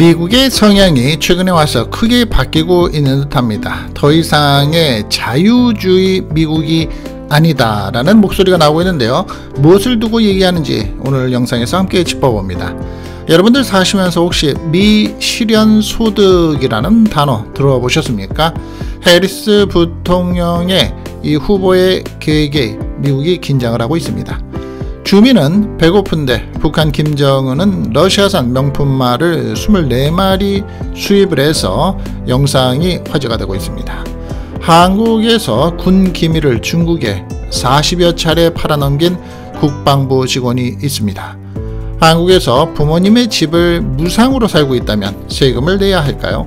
미국의 성향이 최근에 와서 크게 바뀌고 있는 듯합니다. 더 이상의 자유주의 미국이 아니다라는 목소리가 나오고 있는데요. 무엇을 두고 얘기하는지 오늘 영상에서 함께 짚어봅니다. 여러분들 사시면서 혹시 미실현 소득이라는 단어 들어보셨습니까? 해리스 부통령의 이 후보의 계획에 미국이 긴장을 하고 있습니다. 주민은 배고픈데 북한 김정은은 러시아산 명품말을 24마리 수입을 해서 영상이 화제가 되고 있습니다. 한국에서 군 기밀을 중국에 40여 차례 팔아넘긴 국방부 직원이 있습니다. 한국에서 부모님의 집을 무상으로 살고 있다면 세금을 내야 할까요?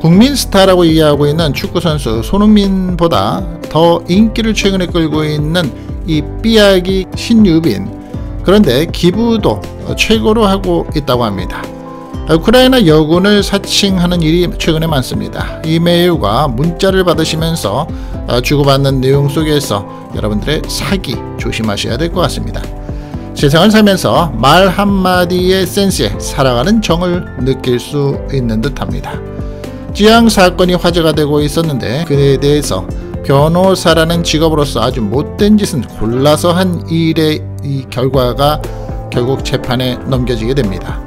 국민 스타라고 이해하고 있는 축구선수 손흥민보다 더 인기를 최근에 끌고 있는 이 삐약이 신유빈 그런데 기부도 최고로 하고 있다고 합니다. 우크라이나 여군을 사칭하는 일이 최근에 많습니다. 이메일과 문자를 받으시면서 주고받는 내용 속에서 여러분들의 사기 조심하셔야 될 것 같습니다. 세상을 살면서 말 한마디의 센스에 살아가는 정을 느낄 수 있는 듯합니다. 지향 사건이 화제가 되고 있었는데 그에 대해서 변호사라는 직업으로서 아주 못된 짓은 골라서 한 일의 이 결과가 결국 재판에 넘겨지게 됩니다.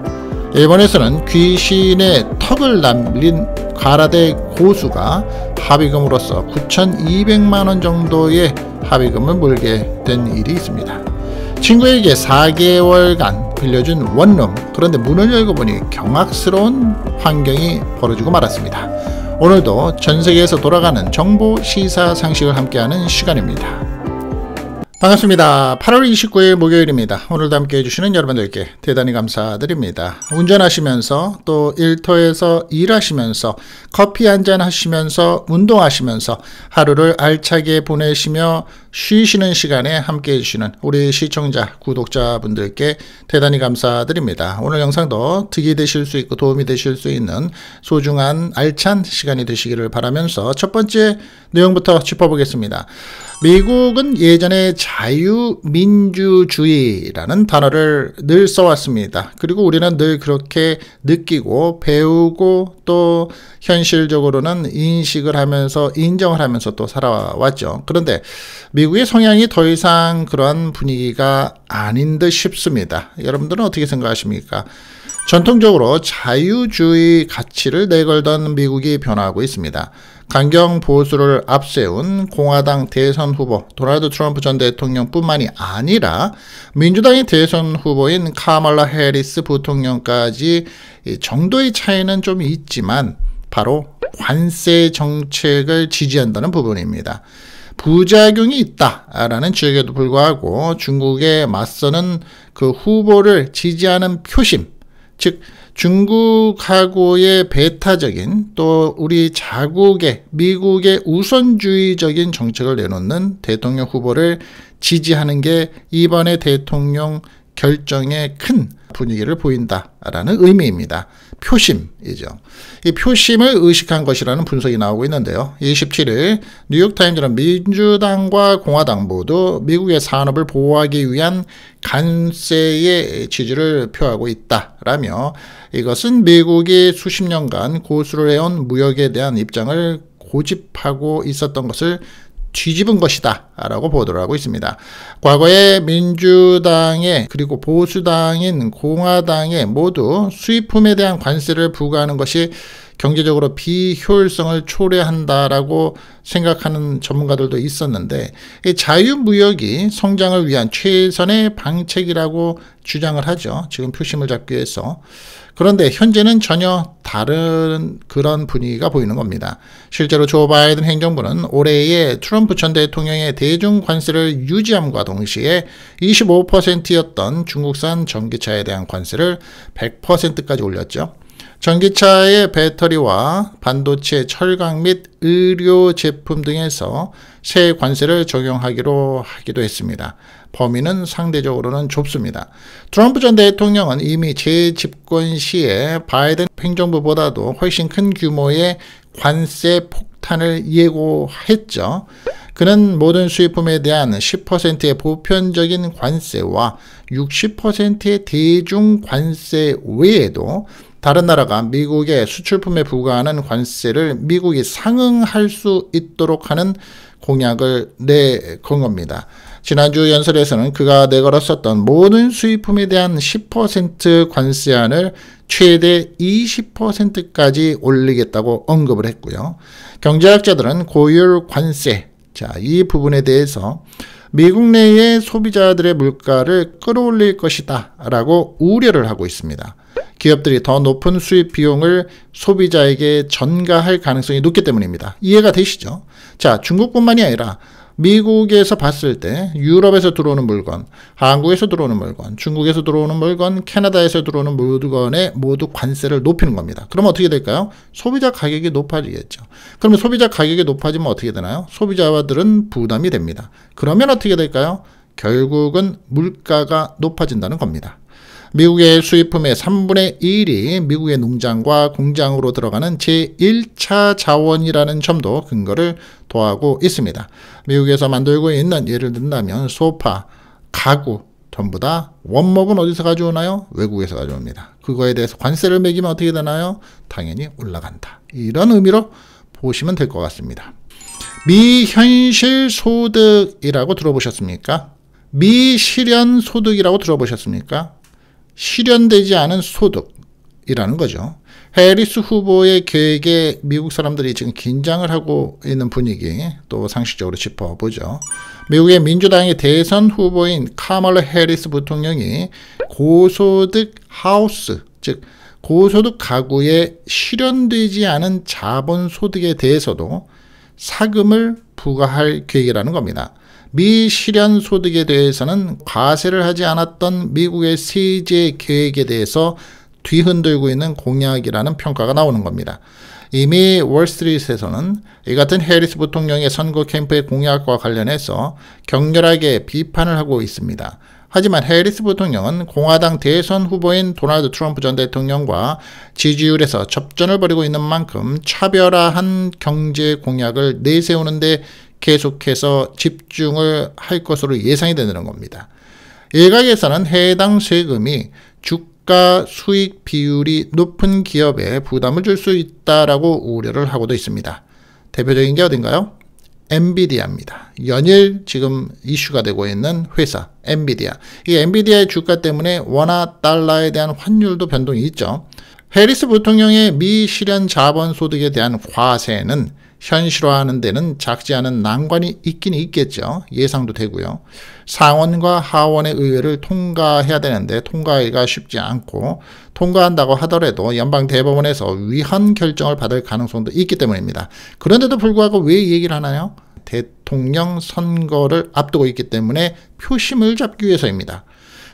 일본에서는 귀신의 턱을 남린 가라데 고수가 합의금으로서 9,200만원 정도의 합의금을 물게 된 일이 있습니다. 친구에게 4개월간 빌려준 원룸, 그런데 문을 열고 보니 경악스러운 환경이 벌어지고 말았습니다. 오늘도 전 세계에서 돌아가는 정보 시사 상식을 함께하는 시간입니다. 반갑습니다. 8월 29일 목요일입니다. 오늘도 함께 해주시는 여러분들께 대단히 감사드립니다. 운전하시면서 또 일터에서 일하시면서 커피 한잔 하시면서 운동하시면서 하루를 알차게 보내시며 쉬시는 시간에 함께 해주시는 우리 시청자, 구독자분들께 대단히 감사드립니다. 오늘 영상도 득이 되실 수 있고 도움이 되실 수 있는 소중한 알찬 시간이 되시기를 바라면서 첫 번째 내용부터 짚어보겠습니다. 미국은 예전에 자유민주주의라는 단어를 늘 써왔습니다. 그리고 우리는 늘 그렇게 느끼고 배우고 또 현실적으로는 인식을 하면서 인정을 하면서 또 살아왔죠. 그런데 미 미국의 성향이 더 이상 그러한 분위기가 아닌 듯 싶습니다. 여러분들은 어떻게 생각하십니까? 전통적으로 자유주의 가치를 내걸던 미국이 변화하고 있습니다. 강경 보수를 앞세운 공화당 대선 후보 도널드 트럼프 전 대통령뿐만이 아니라 민주당의 대선 후보인 카말라 해리스 부통령까지 정도의 차이는 좀 있지만 바로 관세 정책을 지지한다는 부분입니다. 부작용이 있다라는 지적에도 불구하고 중국에 맞서는 그 후보를 지지하는 표심, 즉 중국하고의 배타적인 또 우리 자국의 미국의 우선주의적인 정책을 내놓는 대통령 후보를 지지하는 게 이번에 대통령 결정의 큰 분위기를 보인다라는 의미입니다. 표심이죠. 이 표심을 의식한 것이라는 분석이 나오고 있는데요. 27일 뉴욕타임즈는 민주당과 공화당 모두 미국의 산업을 보호하기 위한 간세의 지지를 표하고 있다라며 이것은 미국이 수십 년간 고수를 해온 무역에 대한 입장을 고집하고 있었던 것을 뒤집은 것이다 라고 보도를 하고 있습니다. 과거에 민주당에 그리고 보수당인 공화당에 모두 수입품에 대한 관세를 부과하는 것이 경제적으로 비효율성을 초래한다라고 생각하는 전문가들도 있었는데 자유무역이 성장을 위한 최선의 방책이라고 주장을 하죠. 지금 표심을 잡기 위해서. 그런데 현재는 전혀 다른 그런 분위기가 보이는 겁니다. 실제로 조 바이든 행정부는 올해에 트럼프 전 대통령의 대중 관세를 유지함과 동시에 25%였던 중국산 전기차에 대한 관세를 100%까지 올렸죠. 전기차의 배터리와 반도체, 철강 및 의료 제품 등에서 새 관세를 적용하기로 하기도 했습니다. 범위는 상대적으로는 좁습니다. 트럼프 전 대통령은 이미 재집권 시에 바이든 행정부보다도 훨씬 큰 규모의 관세 폭탄을 예고했죠. 그는 모든 수입품에 대한 10%의 보편적인 관세와 60%의 대중 관세 외에도 다른 나라가 미국의 수출품에 부과하는 관세를 미국이 상응할 수 있도록 하는 공약을 내건 겁니다. 지난주 연설에서는 그가 내걸었었던 모든 수입품에 대한 10% 관세안을 최대 20%까지 올리겠다고 언급을 했고요. 경제학자들은 고율 관세, 자, 이 부분에 대해서 미국 내의 소비자들의 물가를 끌어올릴 것이다 라고 우려를 하고 있습니다. 기업들이 더 높은 수입 비용을 소비자에게 전가할 가능성이 높기 때문입니다. 이해가 되시죠? 자, 중국뿐만이 아니라 미국에서 봤을 때 유럽에서 들어오는 물건, 한국에서 들어오는 물건, 중국에서 들어오는 물건, 캐나다에서 들어오는 물건에 모두 관세를 높이는 겁니다. 그럼 어떻게 될까요? 소비자 가격이 높아지겠죠. 그러면 소비자 가격이 높아지면 어떻게 되나요? 소비자들은 부담이 됩니다. 그러면 어떻게 될까요? 결국은 물가가 높아진다는 겁니다. 미국의 수입품의 3분의 1이 미국의 농장과 공장으로 들어가는 제1차 자원이라는 점도 근거를 도하고 있습니다. 미국에서 만들고 있는 예를 든다면 소파, 가구, 전부 다 원목은 어디서 가져오나요? 외국에서 가져옵니다. 그거에 대해서 관세를 매기면 어떻게 되나요? 당연히 올라간다. 이런 의미로 보시면 될 것 같습니다. 미현실 소득이라고 들어보셨습니까? 미실현 소득이라고 들어보셨습니까? 실현되지 않은 소득이라는 거죠. 해리스 후보의 계획에 미국 사람들이 지금 긴장을 하고 있는 분위기 또 상식적으로 짚어보죠. 미국의 민주당의 대선 후보인 카멀 해리스 부통령이 고소득 하우스 즉 고소득 가구에 실현되지 않은 자본소득에 대해서도 사금을 부과할 계획이라는 겁니다. 미실현 소득에 대해서는 과세를 하지 않았던 미국의 세제 계획에 대해서 뒤흔들고 있는 공약이라는 평가가 나오는 겁니다. 이미 월스트리트에서는 이 같은 해리스 부통령의 선거 캠프의 공약과 관련해서 격렬하게 비판을 하고 있습니다. 하지만 해리스 부통령은 공화당 대선 후보인 도널드 트럼프 전 대통령과 지지율에서 접전을 벌이고 있는 만큼 차별화한 경제 공약을 내세우는데 계속해서 집중을 할 것으로 예상이 되는 겁니다. 일각에서는 해당 세금이 주가 수익 비율이 높은 기업에 부담을 줄 수 있다라고 우려를 하고도 있습니다. 대표적인 게 어딘가요? 엔비디아입니다. 연일 지금 이슈가 되고 있는 회사 엔비디아. 이 엔비디아의 주가 때문에 원화 달러에 대한 환율도 변동이 있죠. 해리스 부통령의 미실현 자본 소득에 대한 과세는 현실화하는 데는 작지 않은 난관이 있긴 있겠죠. 예상도 되고요. 상원과 하원의 의회를 통과해야 되는데 통과하기가 쉽지 않고 통과한다고 하더라도 연방 대법원에서 위헌 결정을 받을 가능성도 있기 때문입니다. 그런데도 불구하고 왜 이 얘기를 하나요? 대통령 선거를 앞두고 있기 때문에 표심을 잡기 위해서입니다.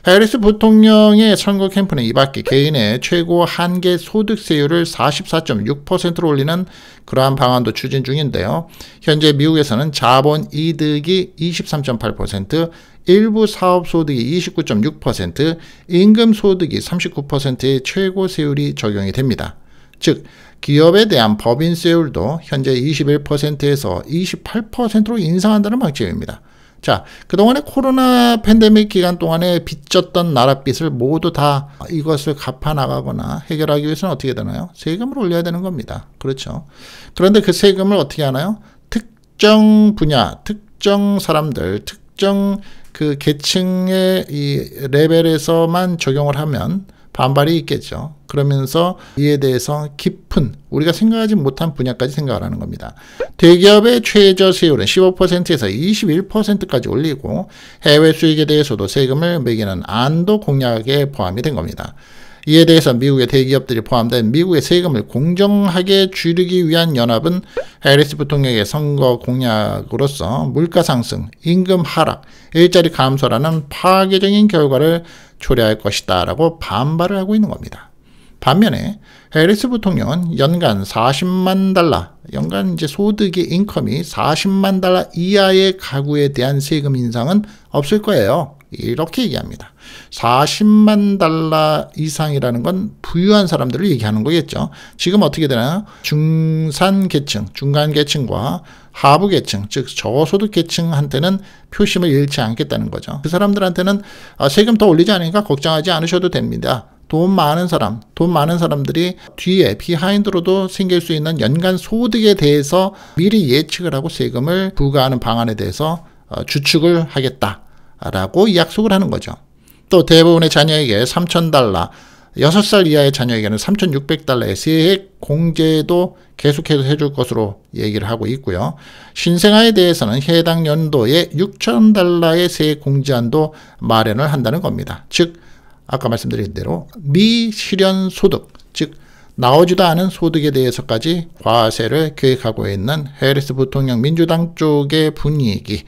해리스 부통령의 선거 캠프는 이밖에 개인의 최고 한계 소득세율을 44.6%로 올리는 그러한 방안도 추진 중인데요. 현재 미국에서는 자본 이득이 23.8%, 일부 사업 소득이 29.6%, 임금 소득이 39%의 최고 세율이 적용이 됩니다. 즉, 기업에 대한 법인세율도 현재 21%에서 28%로 인상한다는 방침입니다. 자, 그동안에 코로나 팬데믹 기간 동안에 빚졌던 나라빚을 모두 다 이것을 갚아 나가거나 해결하기 위해서는 어떻게 되나요? 세금을 올려야 되는 겁니다. 그렇죠. 그런데 그 세금을 어떻게 하나요? 특정 분야, 특정 사람들, 특정 그 계층의 이 레벨에서만 적용을 하면 반발이 있겠죠. 그러면서 이에 대해서 깊은 우리가 생각하지 못한 분야까지 생각을 하는 겁니다. 대기업의 최저 세율은 15%에서 21%까지 올리고 해외 수익에 대해서도 세금을 매기는 안도 공약에 포함이 된 겁니다. 이에 대해서 미국의 대기업들이 포함된 미국의 세금을 공정하게 줄이기 위한 연합은 해리스 부통령의 선거 공약으로서 물가 상승, 임금 하락, 일자리 감소라는 파괴적인 결과를 초래할 것이다 라고 반발을 하고 있는 겁니다. 반면에 해리스 부통령은 연간 40만 달러, 연간 이제 소득의 인컴이 40만 달러 이하의 가구에 대한 세금 인상은 없을 거예요. 이렇게 얘기합니다. 40만 달러 이상이라는 건 부유한 사람들을 얘기하는 거겠죠. 지금 어떻게 되나요? 중산 계층, 중간 계층과 하부 계층, 즉 저소득 계층한테는 표심을 잃지 않겠다는 거죠. 그 사람들한테는 아, 세금 더 올리지 않으니까 걱정하지 않으셔도 됩니다. 돈 많은 사람, 돈 많은 사람들이 뒤에 비하인드로도 생길 수 있는 연간 소득에 대해서 미리 예측을 하고 세금을 부과하는 방안에 대해서 어, 주축을 하겠다라고 약속을 하는 거죠. 또 대부분의 자녀에게 3천 달러, 6살 이하의 자녀에게는 3 6 0 0 달러의 세액 공제도 계속해서 해줄 것으로 얘기를 하고 있고요. 신생아에 대해서는 해당 연도에 6 0 0 0 달러의 세액 공제안도 마련을 한다는 겁니다. 즉 아까 말씀드린 대로 미실현 소득, 즉 나오지도 않은 소득에 대해서까지 과세를 계획하고 있는 헤리스 부통령 민주당 쪽의 분위기.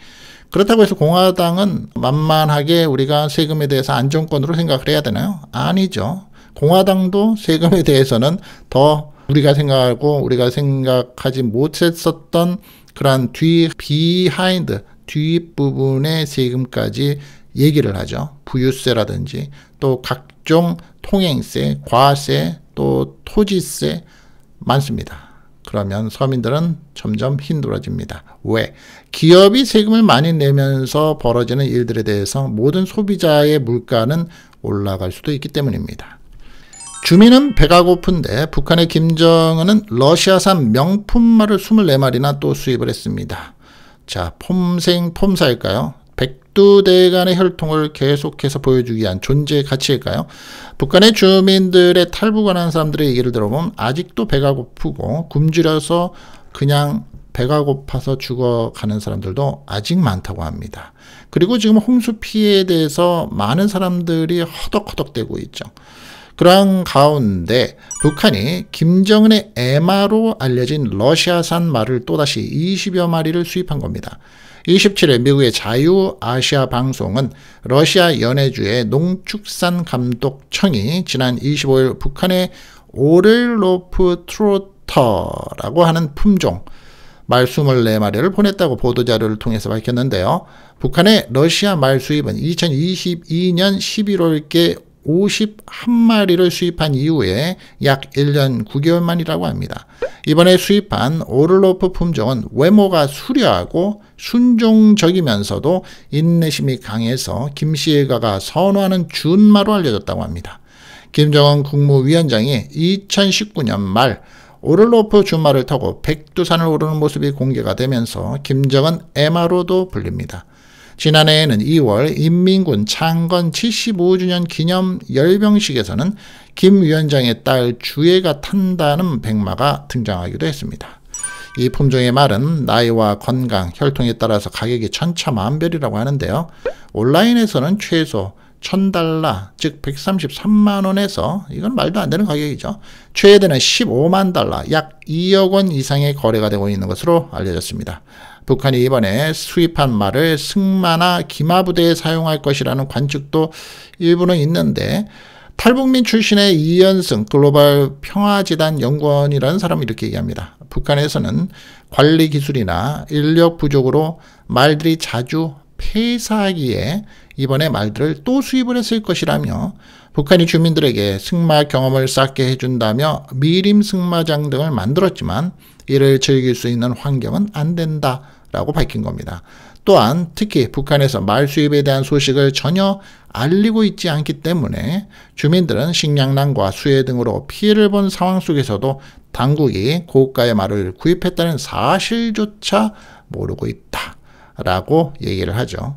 그렇다고 해서 공화당은 만만하게 우리가 세금에 대해서 안정권으로 생각을 해야 되나요? 아니죠. 공화당도 세금에 대해서는 더 우리가 생각하고 우리가 생각하지 못했었던 그러한 뒤 비하인드 뒷부분의 세금까지 얘기를 하죠. 부유세라든지 또 각종 통행세, 과세, 또 토지세 많습니다. 그러면 서민들은 점점 힘들어집니다. 왜? 기업이 세금을 많이 내면서 벌어지는 일들에 대해서 모든 소비자의 물가는 올라갈 수도 있기 때문입니다. 주민은 배가 고픈데 북한의 김정은은 러시아산 명품말을 24마리나 또 수입을 했습니다. 자, 폼생 폼사일까요? 백두대 간의 혈통을 계속해서 보여주기 위한 존재의 가치일까요? 북한의 주민들의 탈북하는 사람들의 얘기를 들어보면 아직도 배가 고프고 굶주려서 그냥 배가 고파서 죽어가는 사람들도 아직 많다고 합니다. 그리고 지금 홍수 피해에 대해서 많은 사람들이 허덕허덕대고 있죠. 그러한 가운데 북한이 김정은의 에마로 알려진 러시아산 말을 또다시 20여 마리를 수입한 겁니다. 27일 미국의 자유아시아 방송은 러시아 연해주의 농축산 감독청이 지난 25일 북한의 오를로프 트로터라고 하는 품종 말 24마리를 보냈다고 보도자료를 통해서 밝혔는데요. 북한의 러시아 말 수입은 2022년 11월께 51마리를 수입한 이후에 약 1년 9개월 만이라고 합니다. 이번에 수입한 오를로프 품종은 외모가 수려하고 순종적이면서도 인내심이 강해서 김씨 가가 선호하는 준마로 알려졌다고 합니다. 김정은 국무위원장이 2019년 말 오를로프 준마를 타고 백두산을 오르는 모습이 공개가 되면서 김정은 에마로도 불립니다. 지난해에는 2월 인민군 창건 75주년 기념 열병식에서는 김 위원장의 딸 주애가 탄다는 백마가 등장하기도 했습니다. 이 품종의 말은 나이와 건강, 혈통에 따라서 가격이 천차만별이라고 하는데요. 온라인에서는 최소 1000달러, 즉 133만원에서 이건 말도 안 되는 가격이죠. 최대는 15만 달러, 약 2억 원 이상의 거래가 되고 있는 것으로 알려졌습니다. 북한이 이번에 수입한 말을 승마나 기마부대에 사용할 것이라는 관측도 일부는 있는데 탈북민 출신의 이연승 글로벌 평화재단 연구원이라는 사람이 이렇게 얘기합니다. 북한에서는 관리 기술이나 인력 부족으로 말들이 자주 폐사하기에 이번에 말들을 또 수입을 했을 것이라며 북한이 주민들에게 승마 경험을 쌓게 해준다며 미림 승마장 등을 만들었지만 이를 즐길 수 있는 환경은 안 된다라고 밝힌 겁니다. 또한 특히 북한에서 말 수입에 대한 소식을 전혀 알리고 있지 않기 때문에 주민들은 식량난과 수해 등으로 피해를 본 상황 속에서도 당국이 고가의 말을 구입했다는 사실조차 모르고 있다라고 얘기를 하죠.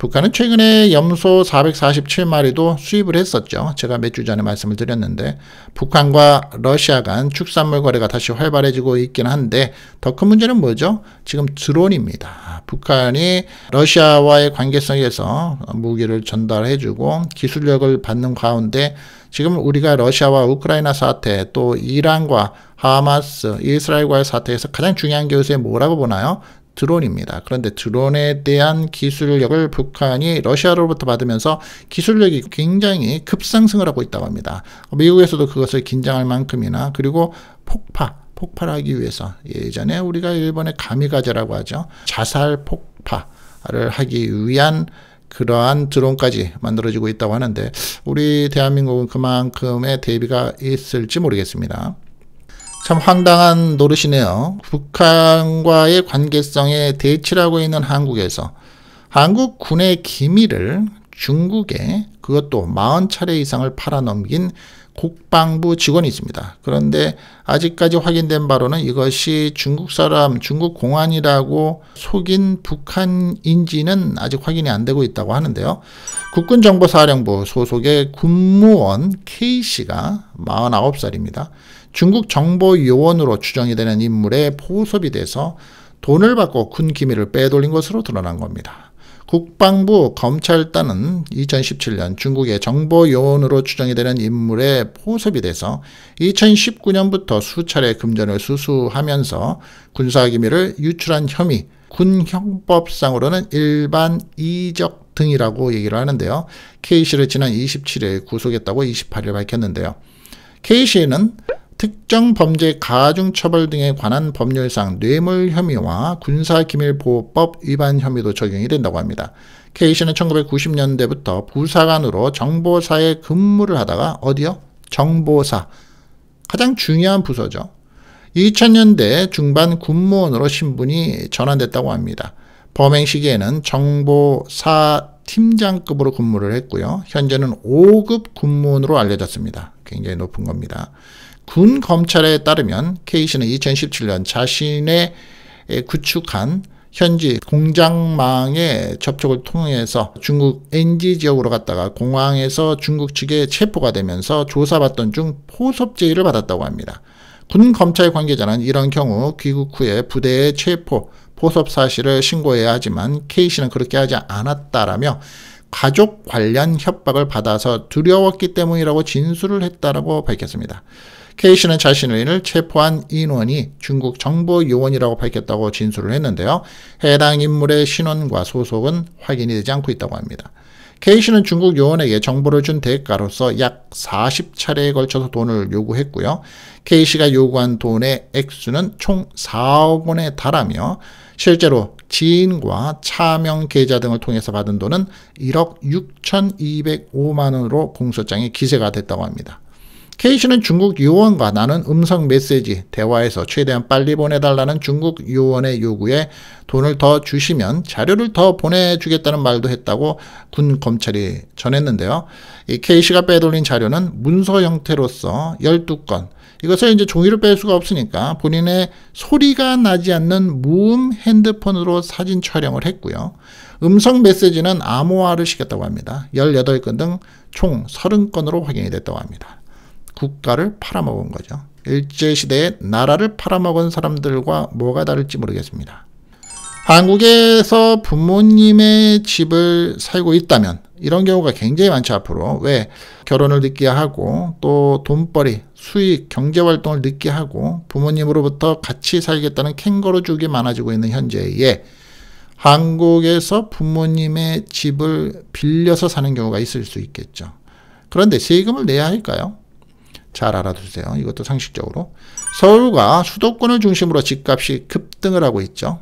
북한은 최근에 염소 447마리도 수입을 했었죠. 제가 몇 주 전에 말씀을 드렸는데 북한과 러시아 간 축산물 거래가 다시 활발해지고 있긴 한데 더 큰 문제는 뭐죠? 지금 드론입니다. 북한이 러시아와의 관계성에서 무기를 전달해주고 기술력을 받는 가운데 지금 우리가 러시아와 우크라이나 사태 또 이란과 하마스 이스라엘과의 사태에서 가장 중요한 게 요새 뭐라고 보나요? 드론입니다. 그런데 드론에 대한 기술력을 북한이 러시아로부터 받으면서 기술력이 굉장히 급상승을 하고 있다고 합니다. 미국에서도 그것을 긴장할 만큼이나 그리고 폭파, 폭발하기 위해서 예전에 우리가 일본의 가미가제라고 하죠. 자살 폭파를 하기 위한 그러한 드론까지 만들어지고 있다고 하는데 우리 대한민국은 그만큼의 대비가 있을지 모르겠습니다. 참 황당한 노릇이네요. 북한과의 관계성에 대치라고 있는 한국에서 한국 군의 기밀을 중국에 그것도 40차례 이상을 팔아넘긴 국방부 직원이 있습니다. 그런데 아직까지 확인된 바로는 이것이 중국 사람, 중국 공안이라고 속인 북한인지는 아직 확인이 안 되고 있다고 하는데요. 국군정보사령부 소속의 군무원 K씨가 49살입니다. 중국 정보 요원으로 추정이 되는 인물의 포섭이 돼서 돈을 받고 군 기밀을 빼돌린 것으로 드러난 겁니다. 국방부 검찰단은 2017년 중국의 정보 요원으로 추정이 되는 인물의 포섭이 돼서 2019년부터 수차례 금전을 수수하면서 군사기밀을 유출한 혐의, 군형법상으로는 일반 이적 등이라고 얘기를 하는데요. K씨를 지난 27일 구속했다고 28일 밝혔는데요. K씨는 특정 범죄 가중 처벌 등에 관한 법률상 뇌물 혐의와 군사기밀보호법 위반 혐의도 적용이 된다고 합니다. K씨는 1990년대부터 부사관으로 정보사에 근무를 하다가 어디요? 정보사. 가장 중요한 부서죠. 2000년대 중반 군무원으로 신분이 전환됐다고 합니다. 범행 시기에는 정보사 팀장급으로 근무를 했고요. 현재는 5급 군무원으로 알려졌습니다. 굉장히 높은 겁니다. 군 검찰에 따르면 K씨는 2017년 자신의 구축한 현지 공장망의 접촉을 통해서 중국 NG 지역으로 갔다가 공항에서 중국 측에 체포가 되면서 조사받던 중 포섭 제의를 받았다고 합니다. 군 검찰 관계자는 이런 경우 귀국 후에 부대의 체포, 포섭 사실을 신고해야 하지만 K씨는 그렇게 하지 않았다라며 가족 관련 협박을 받아서 두려웠기 때문이라고 진술을 했다라고 밝혔습니다. K 씨는 자신을 체포한 인원이 중국 정부 요원이라고 밝혔다고 진술을 했는데요. 해당 인물의 신원과 소속은 확인이 되지 않고 있다고 합니다. K 씨는 중국 요원에게 정보를 준 대가로서 약 40차례에 걸쳐서 돈을 요구했고요. K 씨가 요구한 돈의 액수는 총 4억 원에 달하며 실제로 지인과 차명 계좌 등을 통해서 받은 돈은 1억 6,205만 원으로 공소장에 기세가 됐다고 합니다. K씨는 중국 요원과 나는 음성 메시지 대화에서 최대한 빨리 보내달라는 중국 요원의 요구에 돈을 더 주시면 자료를 더 보내주겠다는 말도 했다고 군 검찰이 전했는데요. 이 K씨가 빼돌린 자료는 문서 형태로서 12건 이것을 이제 종이로 뺄 수가 없으니까 본인의 소리가 나지 않는 무음 핸드폰으로 사진 촬영을 했고요. 음성 메시지는 암호화를 시켰다고 합니다. 18건 등 총 30건으로 확인이 됐다고 합니다. 국가를 팔아먹은 거죠. 일제시대에 나라를 팔아먹은 사람들과 뭐가 다를지 모르겠습니다. 한국에서 부모님의 집을 살고 있다면 이런 경우가 굉장히 많죠 앞으로 왜 결혼을 늦게 하고 또 돈벌이 수익 경제활동을 늦게 하고 부모님으로부터 같이 살겠다는 캥거루 족이 많아지고 있는 현재에 한국에서 부모님의 집을 빌려서 사는 경우가 있을 수 있겠죠 그런데 세금을 내야 할까요 잘 알아두세요. 이것도 상식적으로. 서울과 수도권을 중심으로 집값이 급등을 하고 있죠.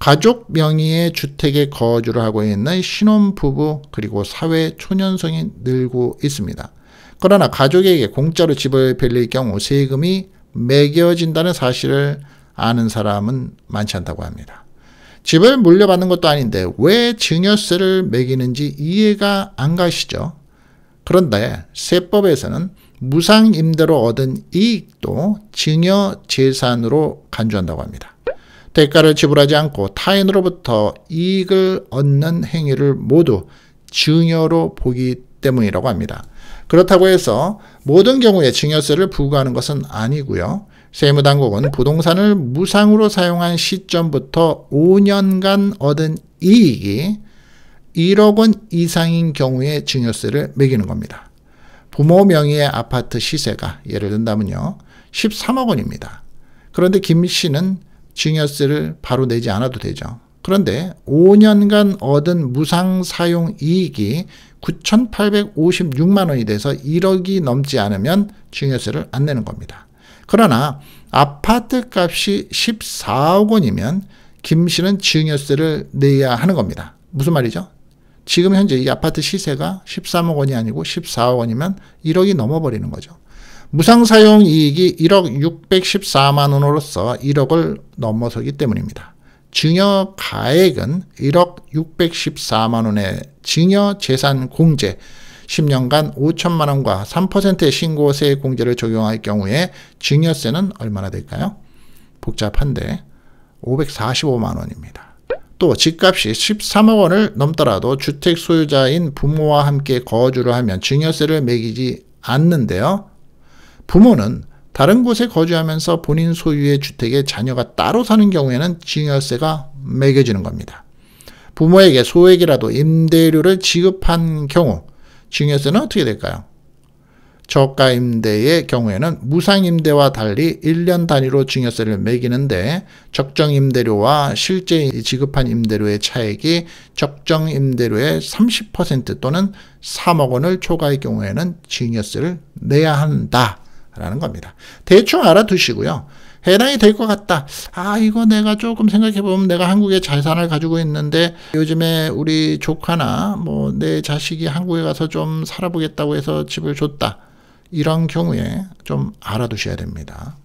가족 명의의 주택에 거주를 하고 있는 신혼부부 그리고 사회 초년성이 늘고 있습니다. 그러나 가족에게 공짜로 집을 빌릴 경우 세금이 매겨진다는 사실을 아는 사람은 많지 않다고 합니다. 집을 물려받는 것도 아닌데 왜 증여세를 매기는지 이해가 안 가시죠? 그런데 세법에서는 무상 임대로 얻은 이익도 증여 재산으로 간주한다고 합니다. 대가를 지불하지 않고 타인으로부터 이익을 얻는 행위를 모두 증여로 보기 때문이라고 합니다. 그렇다고 해서 모든 경우에 증여세를 부과하는 것은 아니고요. 세무당국은 부동산을 무상으로 사용한 시점부터 5년간 얻은 이익이 1억 원 이상인 경우에 증여세를 매기는 겁니다. 부모 명의의 아파트 시세가 예를 든다면요. 13억 원입니다. 그런데 김 씨는 증여세를 바로 내지 않아도 되죠. 그런데 5년간 얻은 무상 사용 이익이 9,856만 원이 돼서 1억이 넘지 않으면 증여세를 안 내는 겁니다. 그러나 아파트 값이 14억 원이면 김 씨는 증여세를 내야 하는 겁니다. 무슨 말이죠? 지금 현재 이 아파트 시세가 13억 원이 아니고 14억 원이면 1억이 넘어버리는 거죠. 무상사용 이익이 1억 614만 원으로서 1억을 넘어서기 때문입니다. 증여 가액은 1억 614만 원의 증여 재산 공제 10년간 5천만 원과 3%의 신고세 공제를 적용할 경우에 증여세는 얼마나 될까요? 복잡한데 545만 원입니다. 또 집값이 13억 원을 넘더라도 주택 소유자인 부모와 함께 거주를 하면 증여세를 매기지 않는데요. 부모는 다른 곳에 거주하면서 본인 소유의 주택에 자녀가 따로 사는 경우에는 증여세가 매겨지는 겁니다. 부모에게 소액이라도 임대료를 지급한 경우 증여세는 어떻게 될까요? 저가 임대의 경우에는 무상 임대와 달리 1년 단위로 증여세를 매기는데 적정 임대료와 실제 지급한 임대료의 차액이 적정 임대료의 30% 또는 3억 원을 초과의 경우에는 증여세를 내야 한다라는 겁니다. 대충 알아두시고요. 해당이 될 것 같다. 아, 이거 내가 조금 생각해보면 내가 한국에 자산을 가지고 있는데 요즘에 우리 조카나 뭐 내 자식이 한국에 가서 좀 살아보겠다고 해서 집을 줬다. 이런 경우에 좀 알아두셔야 됩니다.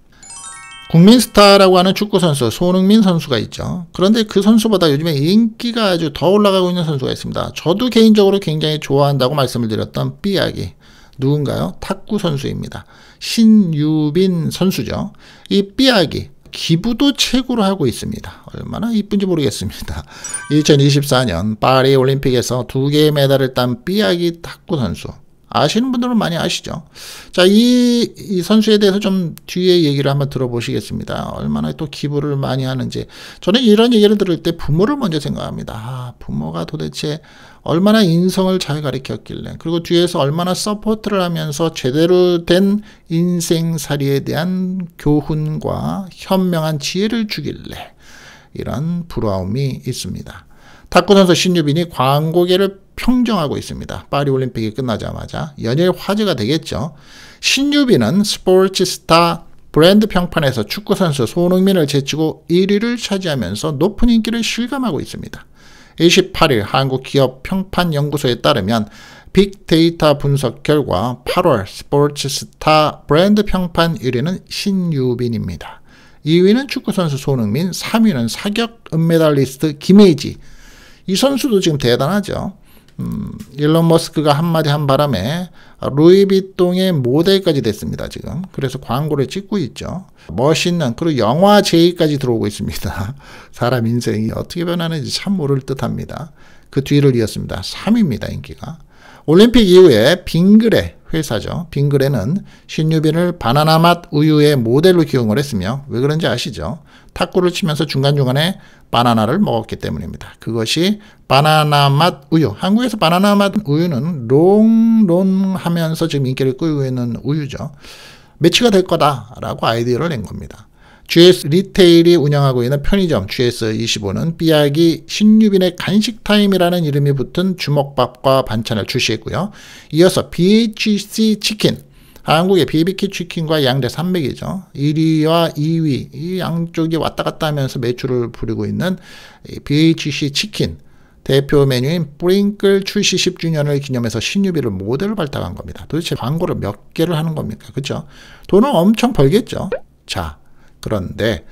국민스타라고 하는 축구선수 손흥민 선수가 있죠. 그런데 그 선수보다 요즘에 인기가 아주 더 올라가고 있는 선수가 있습니다. 저도 개인적으로 굉장히 좋아한다고 말씀을 드렸던 삐약이 누군가요? 탁구 선수입니다. 신유빈 선수죠. 이 삐약이 기부도 최고로 하고 있습니다. 얼마나 이쁜지 모르겠습니다. 2024년 파리 올림픽에서 두 개의 메달을 딴 삐약이 탁구 선수. 아시는 분들은 많이 아시죠. 자, 이, 이, 선수에 대해서 좀 뒤에 얘기를 한번 들어보시겠습니다. 얼마나 또 기부를 많이 하는지. 저는 이런 얘기를 들을 때 부모를 먼저 생각합니다. 아, 부모가 도대체 얼마나 인성을 잘 가르쳤길래 그리고 뒤에서 얼마나 서포트를 하면서 제대로 된 인생살이에 대한 교훈과 현명한 지혜를 주길래 이런 부러움이 있습니다. 탁구 선수 신유빈이 광고계를 평정하고 있습니다. 파리 올림픽이 끝나자마자 연일 화제가 되겠죠. 신유빈은 스포츠 스타 브랜드 평판에서 축구 선수 손흥민을 제치고 1위를 차지하면서 높은 인기를 실감하고 있습니다. 28일 한국 기업 평판 연구소에 따르면 빅데이터 분석 결과 8월 스포츠 스타 브랜드 평판 1위는 신유빈입니다. 2위는 축구선수 손흥민, 3위는 사격 은메달리스트 김혜지. 이 선수도 지금 대단하죠. 음, 일론 머스크가 한마디 한 바람에 루이비통의 모델까지 됐습니다, 지금. 그래서 광고를 찍고 있죠. 멋있는, 그리고 영화 제의까지 들어오고 있습니다. 사람 인생이 어떻게 변하는지 참 모를 듯 합니다. 그 뒤를 이었습니다. 3위입니다, 인기가. 올림픽 이후에 빙그레, 회사죠. 빙그레는 신유빈을 바나나 맛 우유의 모델로 기용을 했으며 왜 그런지 아시죠? 탁구를 치면서 중간중간에 바나나를 먹었기 때문입니다. 그것이 바나나 맛 우유. 한국에서 바나나 맛 우유는 롱롱 하면서 지금 인기를 끌고 있는 우유죠. 매치가 될 거다라고 아이디어를 낸 겁니다. GS 리테일이 운영하고 있는 편의점 GS25는 삐약이 신유빈의 간식 타임이라는 이름이 붙은 주먹밥과 반찬을 출시했고요. 이어서 BHC 치킨 한국의 BBQ 치킨과 양대 산맥이죠. 1위와 2위 이 양쪽이 왔다 갔다 하면서 매출을 부리고 있는 BHC 치킨 대표 메뉴인 뿌링클 출시 10주년을 기념해서 신유비를 모델로 발탁한 겁니다. 도대체 광고를 몇 개를 하는 겁니까? 그렇죠? 돈은 엄청 벌겠죠. 자, 그런데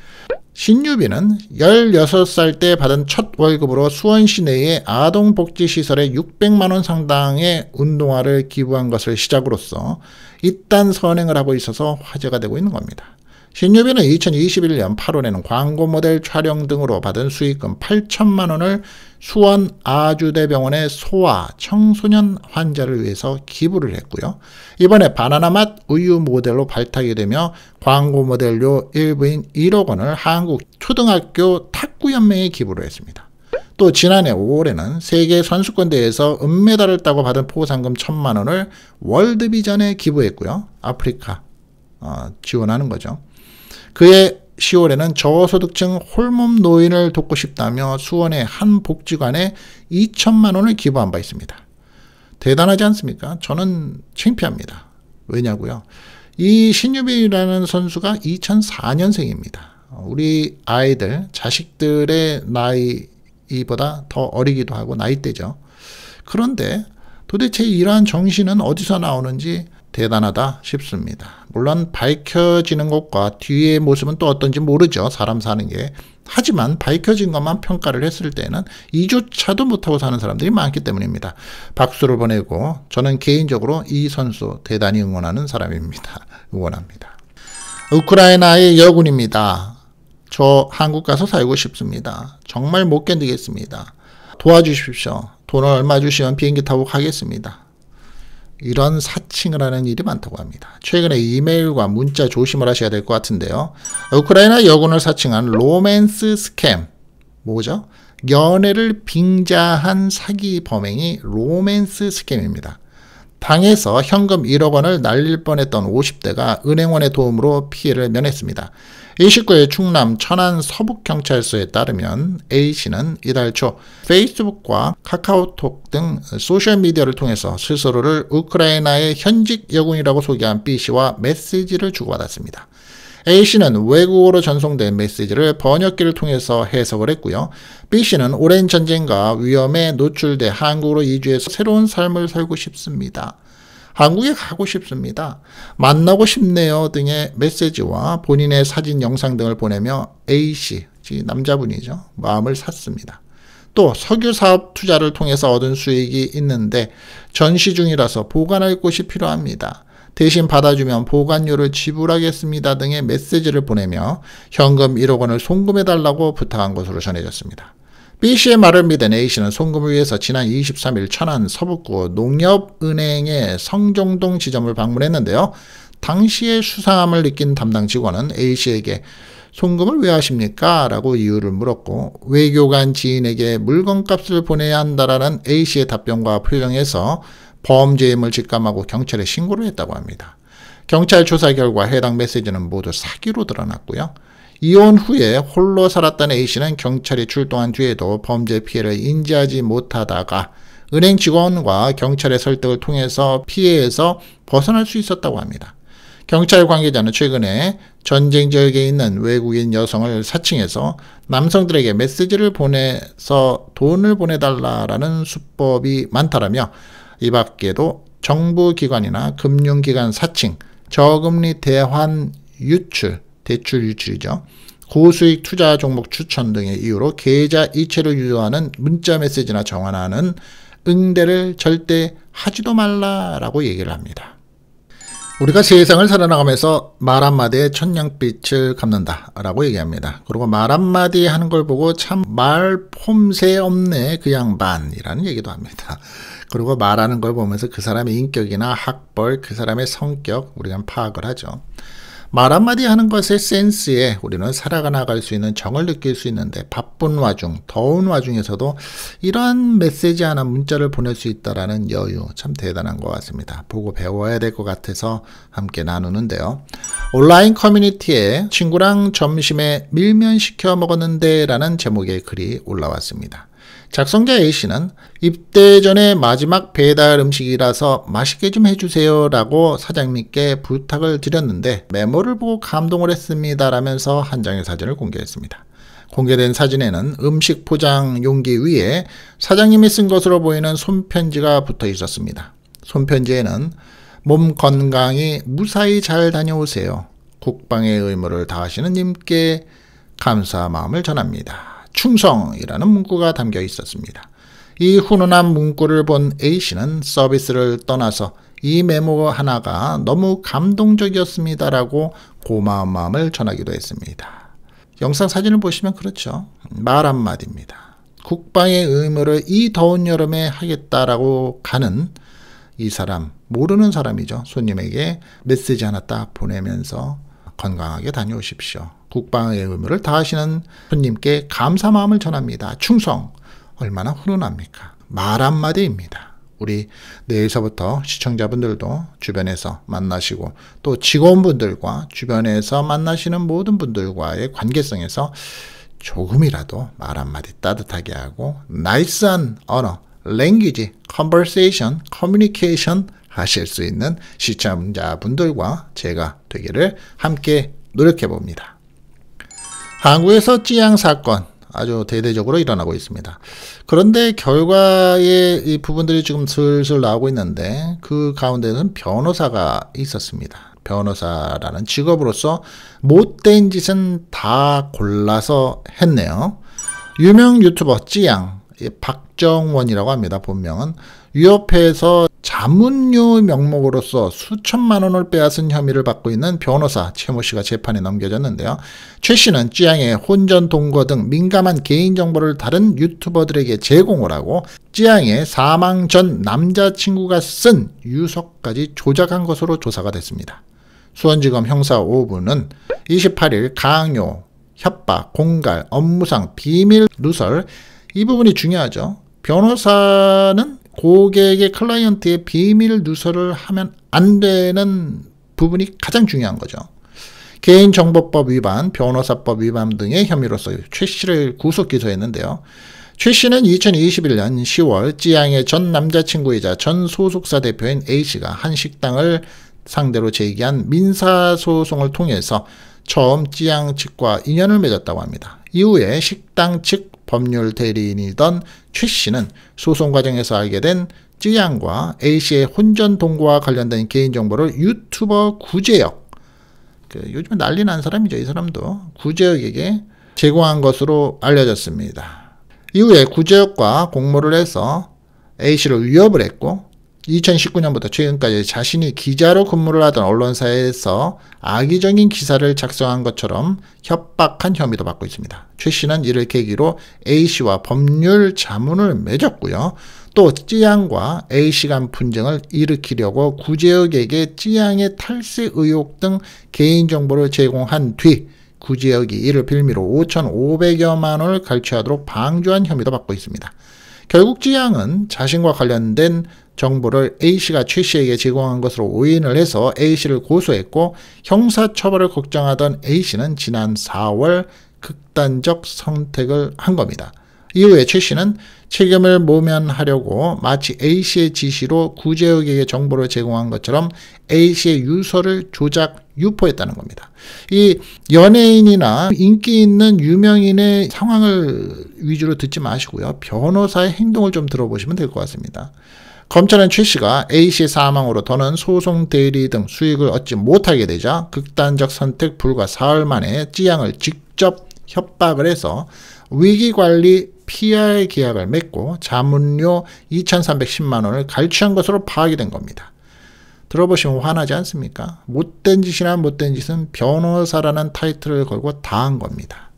신유빈은 16살 때 받은 첫 월급으로 수원시 내의 아동복지시설에 600만원 상당의 운동화를 기부한 것을 시작으로써 이딴 선행을 하고 있어서 화제가 되고 있는 겁니다. 신유빈은 2021년 8월에는 광고 모델 촬영 등으로 받은 수익금 8천만원을 수원 아주대병원의 소아 청소년 환자를 위해서 기부를 했고요. 이번에 바나나 맛 우유 모델로 발탁이 되며 광고 모델료 일부인 1억 원을 한국 초등학교 탁구연맹에 기부를 했습니다. 또 지난해 5월에는 세계 선수권대회에서 은메달을 따고 받은 포상금 1천만 원을 월드비전에 기부했고요. 아프리카 어, 지원하는 거죠. 그해 10월에는 저소득층 홀몸 노인을 돕고 싶다며 수원의 한 복지관에 2천만 원을 기부한 바 있습니다. 대단하지 않습니까? 저는 창피합니다. 왜냐고요? 이 신유빈이라는 선수가 2004년생입니다. 우리 아이들, 자식들의 나이보다 더 어리기도 하고 나이대죠. 그런데 도대체 이러한 정신은 어디서 나오는지 대단하다 싶습니다. 물론 밝혀지는 것과 뒤의 모습은 또 어떤지 모르죠. 사람 사는 게. 하지만 밝혀진 것만 평가를 했을 때는 2조차도 못하고 사는 사람들이 많기 때문입니다. 박수를 보내고 저는 개인적으로 이 선수 대단히 응원하는 사람입니다. 응원합니다. 우크라이나의 여군입니다. 저 한국 가서 살고 싶습니다. 정말 못 견디겠습니다. 도와주십시오. 돈을 얼마 주시면 비행기 타고 가겠습니다. 이런 사칭을 하는 일이 많다고 합니다. 최근에 이메일과 문자 조심을 하셔야 될 것 같은데요. 우크라이나 여군을 사칭한 로맨스 스캠 뭐죠? 연애를 빙자한 사기 범행이 로맨스 스캠입니다. 당에서 현금 1억 원을 날릴 뻔했던 50대가 은행원의 도움으로 피해를 면했습니다. a 씨구 충남 천안 서북경찰서에 따르면 A씨는 이달 초 페이스북과 카카오톡 등 소셜미디어를 통해서 스스로를 우크라이나의 현직 여군이라고 소개한 B씨와 메시지를 주고받았습니다. A씨는 외국어로 전송된 메시지를 번역기를 통해서 해석을 했고요. B씨는 오랜 전쟁과 위험에 노출돼 한국으로 이주해서 새로운 삶을 살고 싶습니다. 한국에 가고 싶습니다. 만나고 싶네요 등의 메시지와 본인의 사진 영상 등을 보내며 A씨, 즉 남자분이죠. 마음을 샀습니다. 또 석유 사업 투자를 통해서 얻은 수익이 있는데 전시 중이라서 보관할 곳이 필요합니다. 대신 받아주면 보관료를 지불하겠습니다 등의 메시지를 보내며 현금 1억 원을 송금해달라고 부탁한 것으로 전해졌습니다. B씨의 말을 믿은 A씨는 송금을 위해서 지난 23일 천안 서북구 농협은행의 성정동 지점을 방문했는데요. 당시의 수상함을 느낀 담당 직원은 A씨에게 송금을 왜 하십니까? 라고 이유를 물었고 외교관 지인에게 물건값을 보내야 한다라는 A씨의 답변과 표정에서 범죄임을 직감하고 경찰에 신고를 했다고 합니다. 경찰 조사 결과 해당 메시지는 모두 사기로 드러났고요. 이혼 후에 홀로 살았던 A씨는 경찰이 출동한 뒤에도 범죄 피해를 인지하지 못하다가 은행 직원과 경찰의 설득을 통해서 피해에서 벗어날 수 있었다고 합니다. 경찰 관계자는 최근에 전쟁 지역에 있는 외국인 여성을 사칭해서 남성들에게 메시지를 보내서 돈을 보내달라는 수법이 많다라며 이 밖에도 정부기관이나 금융기관 사칭, 저금리 대환 유출, 대출 유출이죠. 고수익 투자 종목 추천 등의 이유로 계좌 이체를 유도하는 문자 메시지나 정화하는 응대를 절대 하지도 말라라고 얘기를 합니다. 우리가 세상을 살아나가면서 말 한마디에 천냥빛을 갚는다라고 얘기합니다. 그리고 말 한마디 하는 걸 보고 참 말 폼새 없네 그 양반이라는 얘기도 합니다. 그리고 말하는 걸 보면서 그 사람의 인격이나 학벌, 그 사람의 성격 우리가 파악을 하죠. 말 한마디 하는 것의 센스에 우리는 살아나갈 가수 있는 정을 느낄 수 있는데 바쁜 와중, 더운 와중에서도 이러한 메시지 하나 문자를 보낼 수 있다라는 여유 참 대단한 것 같습니다. 보고 배워야 될 것 같아서 함께 나누는데요. 온라인 커뮤니티에 친구랑 점심에 밀면 시켜 먹었는데 라는 제목의 글이 올라왔습니다. 작성자 A씨는 입대 전에 마지막 배달 음식이라서 맛있게 좀 해주세요 라고 사장님께 부탁을 드렸는데 메모를 보고 감동을 했습니다 라면서 한 장의 사진을 공개했습니다. 공개된 사진에는 음식 포장 용기 위에 사장님이 쓴 것으로 보이는 손편지가 붙어 있었습니다. 손편지에는 몸 건강히 무사히 잘 다녀오세요. 국방의 의무를 다하시는 님께 감사 마음을 전합니다. 충성이라는 문구가 담겨 있었습니다. 이 훈훈한 문구를 본 A씨는 서비스를 떠나서 이 메모 하나가 너무 감동적이었습니다라고 고마운 마음을 전하기도 했습니다. 영상 사진을 보시면 그렇죠. 말 한마디입니다. 국방의 의무를 이 더운 여름에 하겠다라고 가는 이 사람, 모르는 사람이죠. 손님에게 메시지 하나 딱 보내면서 건강하게 다녀오십시오. 국방의 의무를 다하시는 손님께 감사 마음을 전합니다. 충성. 얼마나 훈훈합니까? 말 한마디입니다. 우리 내일서부터 시청자분들도 주변에서 만나시고 또 직원분들과 주변에서 만나시는 모든 분들과의 관계성에서 조금이라도 말 한마디 따뜻하게 하고 나이스한 언어, 랭귀지, 컨버세이션, 커뮤니케이션 하실 수 있는 시청자분들과 제가 되기를 함께 노력해 봅니다. 한국에서 찌양 사건 아주 대대적으로 일어나고 있습니다. 그런데 결과의 이 부분들이 지금 슬슬 나오고 있는데 그 가운데는 변호사가 있었습니다. 변호사라는 직업으로서 못된 짓은 다 골라서 했네요. 유명 유튜버 찌양 박정원이라고 합니다. 본명은 유협회서 자문료 명목으로서 수천만 원을 빼앗은 혐의를 받고 있는 변호사 최모 씨가 재판에 넘겨졌는데요. 최 씨는 쯔양의 혼전 동거 등 민감한 개인정보를 다른 유튜버들에게 제공을 하고 쯔양의 사망 전 남자친구가 쓴 유서까지 조작한 것으로 조사가 됐습니다. 수원지검 형사 5부는 28일 강요, 협박, 공갈, 업무상, 비밀 누설 이 부분이 중요하죠. 변호사는 고객의 클라이언트의 비밀 누설을 하면 안 되는 부분이 가장 중요한 거죠. 개인정보법 위반, 변호사법 위반 등의 혐의로서 최 씨를 구속 기소했는데요. 최 씨는 2021년 10월 찌양의 전 남자친구이자 전 소속사 대표인 A 씨가 한 식당을 상대로 제기한 민사소송을 통해서 처음 찌양 측과 인연을 맺었다고 합니다. 이후에 식당 측 법률 대리인이던 최 씨는 소송 과정에서 알게 된 쯔양과 A 씨의 혼전 동거와 관련된 개인정보를 유튜버 구제역, 그 요즘에 난리 난 사람이죠. 이 사람도. 구제역에게 제공한 것으로 알려졌습니다. 이후에 구제역과 공모를 해서 A씨를 위협을 했고 2019년부터 최근까지 자신이 기자로 근무를 하던 언론사에서 악의적인 기사를 작성한 것처럼 협박한 혐의도 받고 있습니다. 최 씨는 이를 계기로 A 씨와 법률 자문을 맺었고요. 또 찌양과 A 씨 간 분쟁을 일으키려고 구제역에게 찌양의 탈세 의혹 등 개인정보를 제공한 뒤 구제역이 이를 빌미로 5,500여만 원을 갈취하도록 방조한 혐의도 받고 있습니다. 결국 찌양은 자신과 관련된 정보를 A씨가 최씨에게 제공한 것으로 오인을 해서 A씨를 고소했고 형사처벌을 걱정하던 A씨는 지난 4월 극단적 선택을 한 겁니다. 이후에 최씨는 책임을 모면하려고 마치 A씨의 지시로 구제욱에게 정보를 제공한 것처럼 A씨의 유서를 조작 유포했다는 겁니다. 이 연예인이나 인기 있는 유명인의 상황을 위주로 듣지 마시고요. 변호사의 행동을 좀 들어보시면 될 것 같습니다. 검찰은 최 씨가 A씨 사망으로 더는 소송 대리 등 수익을 얻지 못하게 되자 극단적 선택 불과 사흘 만에 찌양을 직접 협박을 해서 위기관리 PR 계약을 맺고 자문료 2,310만 원을 갈취한 것으로 파악이 된 겁니다. 들어보시면 화나지 않습니까? 못된 짓이나 못된 짓은 변호사라는 타이틀을 걸고 다 한 겁니다.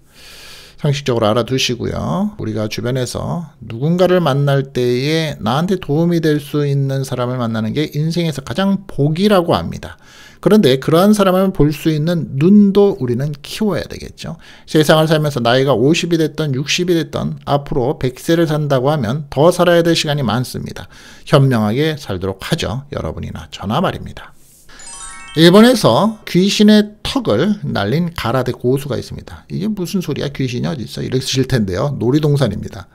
상식적으로 알아두시고요. 우리가 주변에서 누군가를 만날 때에 나한테 도움이 될 수 있는 사람을 만나는 게 인생에서 가장 복이라고 합니다. 그런데 그러한 사람을 볼 수 있는 눈도 우리는 키워야 되겠죠. 세상을 살면서 나이가 50이 됐던 60이 됐던 앞으로 100세를 산다고 하면 더 살아야 될 시간이 많습니다. 현명하게 살도록 하죠. 여러분이나 저나 말입니다. 일본에서 귀신의 턱을 날린 가라데 고수가 있습니다. 이게 무슨 소리야? 귀신이 어딨어? 이러실 텐데요. 놀이동산입니다.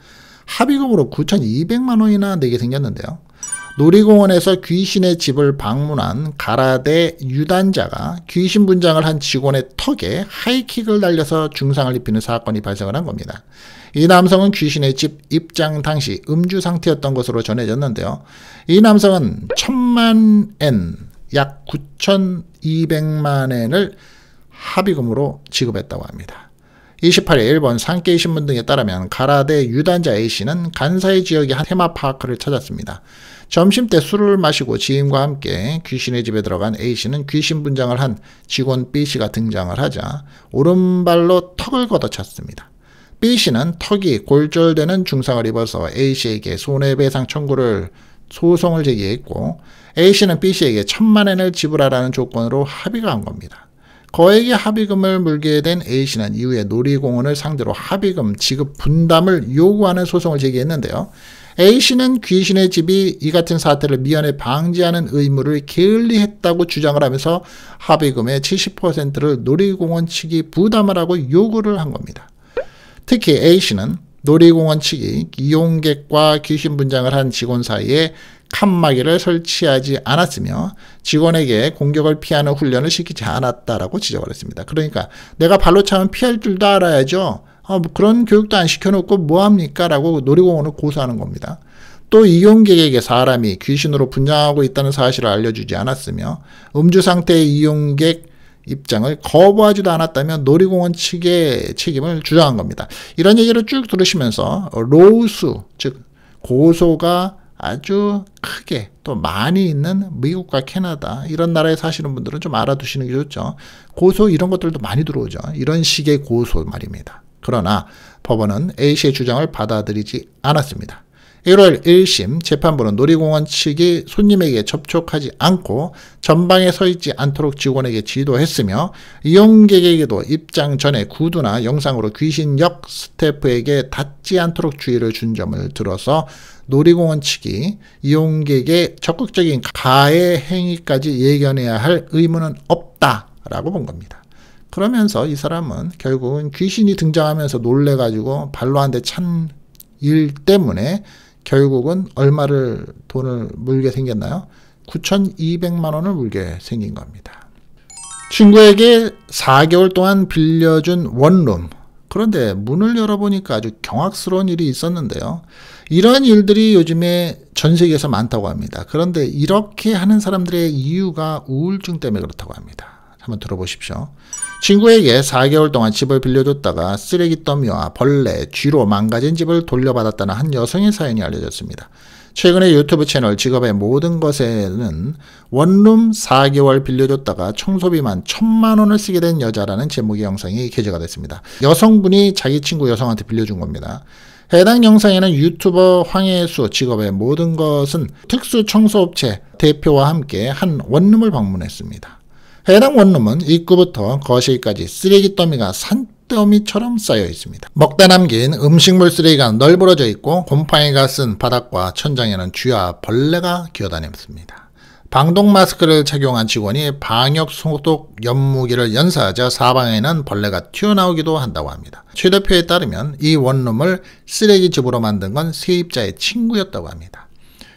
합의금으로 9,200만원이나 내게 생겼는데요. 놀이공원에서 귀신의 집을 방문한 가라데 유단자가 귀신 분장을 한 직원의 턱에 하이킥을 날려서 중상을 입히는 사건이 발생을 한 겁니다. 이 남성은 귀신의 집 입장 당시 음주 상태였던 것으로 전해졌는데요. 이 남성은 천만 엔약 9,200만 엔을 합의금으로 지급했다고 합니다. 28일 일본 산케이 신문 등에 따르면 가라데 유단자 A씨는 간사이 지역의 한 테마파크를 찾았습니다. 점심 때 술을 마시고 지인과 함께 귀신의 집에 들어간 A씨는 귀신 분장을 한 직원 B씨가 등장을 하자 오른발로 턱을 걷어찼습니다. B씨는 턱이 골절되는 중상을 입어서 A씨에게 손해배상 청구를 소송을 제기했고 A씨는 B씨에게 천만 엔을 지불하라는 조건으로 합의가 한 겁니다. 거액의 합의금을 물게 된 A씨는 이후에 놀이공원을 상대로 합의금 지급 분담을 요구하는 소송을 제기했는데요. A씨는 귀신의 집이 이 같은 사태를 미연에 방지하는 의무를 게을리했다고 주장을 하면서 합의금의 70%를 놀이공원 측이 부담을 하고 요구를 한 겁니다. 특히 A씨는 놀이공원 측이 이용객과 귀신 분장을 한 직원 사이에 칸막이를 설치하지 않았으며 직원에게 공격을 피하는 훈련을 시키지 않았다라고 지적을 했습니다. 그러니까 내가 발로 차면 피할 줄도 알아야죠. 아, 뭐 그런 교육도 안 시켜놓고 뭐합니까? 라고 놀이공원을 고소하는 겁니다. 또 이용객에게 사람이 귀신으로 분장하고 있다는 사실을 알려주지 않았으며 음주 상태의 이용객 입장을 거부하지도 않았다면 놀이공원 측의 책임을 주장한 겁니다. 이런 얘기를 쭉 들으시면서 어, 로우수 즉 고소가 아주 크게 또 많이 있는 미국과 캐나다 이런 나라에 사시는 분들은 좀 알아두시는 게 좋죠. 고소 이런 것들도 많이 들어오죠. 이런 식의 고소 말입니다. 그러나 법원은 A씨의 주장을 받아들이지 않았습니다. 1월 1심 재판부는 놀이공원 측이 손님에게 접촉하지 않고 전방에 서 있지 않도록 직원에게 지도했으며 이용객에게도 입장 전에 구두나 영상으로 귀신역 스태프에게 닿지 않도록 주의를 준 점을 들어서 놀이공원 측이 이용객의 적극적인 가해 행위까지 예견해야 할 의무는 없다라고 본 겁니다. 그러면서 이 사람은 결국은 귀신이 등장하면서 놀래가지고 발로 한 대 찬 일 때문에 결국은 얼마를 돈을 물게 생겼나요? 9,200만 원을 물게 생긴 겁니다. 친구에게 4개월 동안 빌려준 원룸. 그런데 문을 열어보니까 아주 경악스러운 일이 있었는데요. 이러한 일들이 요즘에 전 세계에서 많다고 합니다. 그런데 이렇게 하는 사람들의 이유가 우울증 때문에 그렇다고 합니다. 한번 들어보십시오. 친구에게 4개월 동안 집을 빌려줬다가 쓰레기 더미와 벌레, 쥐로 망가진 집을 돌려받았다는 한 여성의 사연이 알려졌습니다. 최근에 유튜브 채널 직업의 모든 것에는 원룸 4개월 빌려줬다가 청소비만 천만 원을 쓰게 된 여자라는 제목의 영상이 게재가 됐습니다. 여성분이 자기 친구 여성한테 빌려준 겁니다. 해당 영상에는 유튜버 황혜수 직업의 모든 것은 특수 청소업체 대표와 함께 한 원룸을 방문했습니다. 해당 원룸은 입구부터 거실까지 쓰레기 더미가 산더미처럼 쌓여 있습니다. 먹다 남긴 음식물 쓰레기가 널브러져 있고 곰팡이가 쓴 바닥과 천장에는 쥐와 벌레가 기어다녔습니다. 방독 마스크를 착용한 직원이 방역 소독 연무기를 연사하자 사방에는 벌레가 튀어나오기도 한다고 합니다. 최 대표에 따르면 이 원룸을 쓰레기집으로 만든 건 세입자의 친구였다고 합니다.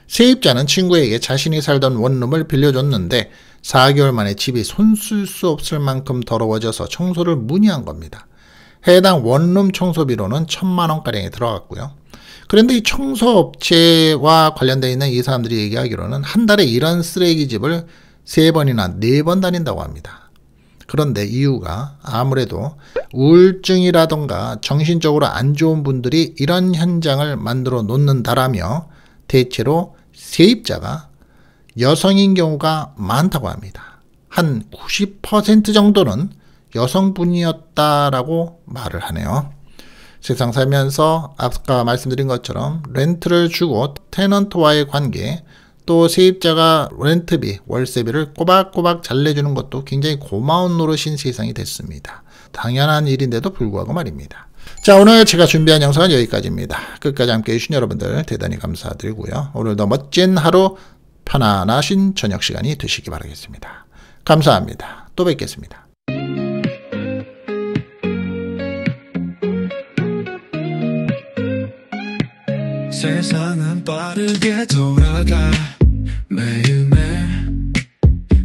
세입자는 친구에게 자신이 살던 원룸을 빌려줬는데 4개월 만에 집이 손쓸 수 없을 만큼 더러워져서 청소를 문의한 겁니다. 해당 원룸 청소비로는 천만 원가량이 들어갔고요. 그런데 이 청소업체와 관련되어 있는 이 사람들이 얘기하기로는 한 달에 이런 쓰레기집을 세 번이나 네 번 다닌다고 합니다. 그런데 이유가 아무래도 우울증이라던가 정신적으로 안 좋은 분들이 이런 현장을 만들어 놓는다라며 대체로 세입자가 여성인 경우가 많다고 합니다. 한 90% 정도는 여성분이었다라고 말을 하네요. 세상 살면서 아까 말씀드린 것처럼 렌트를 주고 테넌트와의 관계 또 세입자가 렌트비, 월세비를 꼬박꼬박 잘 내주는 것도 굉장히 고마운 노릇인 세상이 됐습니다. 당연한 일인데도 불구하고 말입니다. 자 오늘 제가 준비한 영상은 여기까지입니다. 끝까지 함께해 주신 여러분들 대단히 감사드리고요. 오늘도 멋진 하루 편안하신 저녁 시간이 되시기 바라겠습니다. 감사합니다. 또 뵙겠습니다. 빠르게 돌아가 매일매일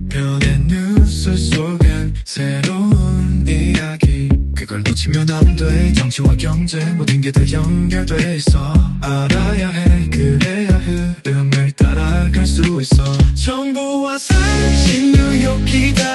변해 뉴스 속엔 새로운 이야기 그걸 놓치면 안돼 정치와 경제 모든 게 다 연결돼 있어 알아야 해 그래야 흐름을 따라갈 수 있어 정보와 상식 뉴욕 기다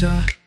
culture.